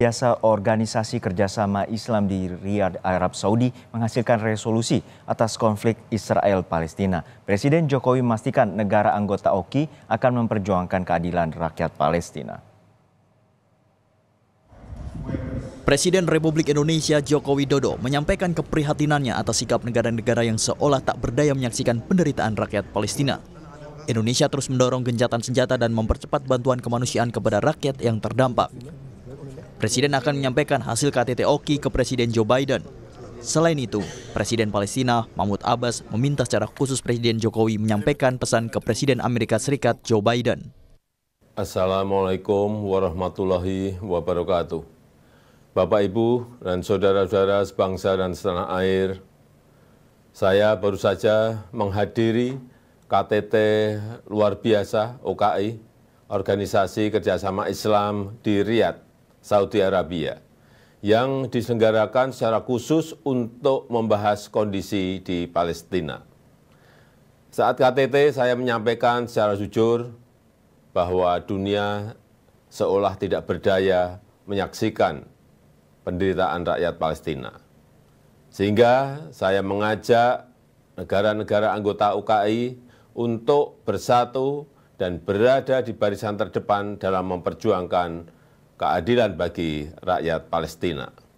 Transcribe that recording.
Biasa Organisasi Kerjasama Islam di Riyadh Arab Saudi menghasilkan resolusi atas konflik Israel-Palestina. Presiden Jokowi memastikan negara anggota OKI akan memperjuangkan keadilan rakyat Palestina. Presiden Republik Indonesia Joko Widodo menyampaikan keprihatinannya atas sikap negara-negara yang seolah tak berdaya menyaksikan penderitaan rakyat Palestina. Indonesia terus mendorong genjatan senjata dan mempercepat bantuan kemanusiaan kepada rakyat yang terdampak. Presiden akan menyampaikan hasil KTT OKI ke Presiden Joe Biden. Selain itu, Presiden Palestina Mahmud Abbas meminta secara khusus Presiden Jokowi menyampaikan pesan ke Presiden Amerika Serikat Joe Biden. Assalamualaikum warahmatullahi wabarakatuh. Bapak, Ibu, dan saudara-saudara sebangsa dan setanah air, saya baru saja menghadiri KTT luar biasa OKI, Organisasi Kerjasama Islam di Riyadh Saudi Arabia yang diselenggarakan secara khusus untuk membahas kondisi di Palestina. Saat KTT saya menyampaikan secara jujur bahwa dunia seolah tidak berdaya menyaksikan penderitaan rakyat Palestina. Sehingga saya mengajak negara-negara anggota UKI untuk bersatu dan berada di barisan terdepan dalam memperjuangkan keadilan bagi rakyat Palestina.